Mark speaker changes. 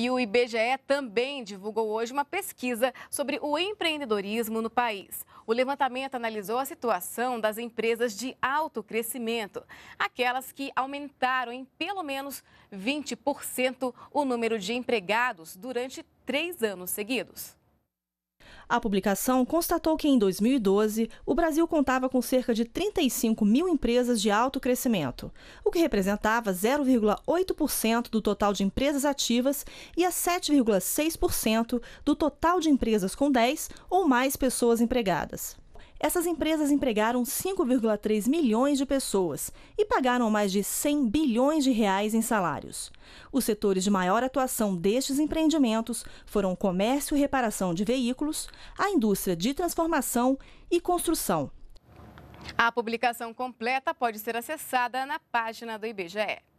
Speaker 1: E o IBGE também divulgou hoje uma pesquisa sobre o empreendedorismo no país. O levantamento analisou a situação das empresas de alto crescimento, aquelas que aumentaram em pelo menos 20% o número de empregados durante três anos seguidos.
Speaker 2: A publicação constatou que em 2012 o Brasil contava com cerca de 35 mil empresas de alto crescimento, o que representava 0,8% do total de empresas ativas e a 7,6% do total de empresas com 10 ou mais pessoas empregadas. Essas empresas empregaram 5,3 milhões de pessoas e pagaram mais de 100 bilhões de reais em salários. Os setores de maior atuação destes empreendimentos foram comércio e reparação de veículos, a indústria de transformação e construção.
Speaker 1: A publicação completa pode ser acessada na página do IBGE.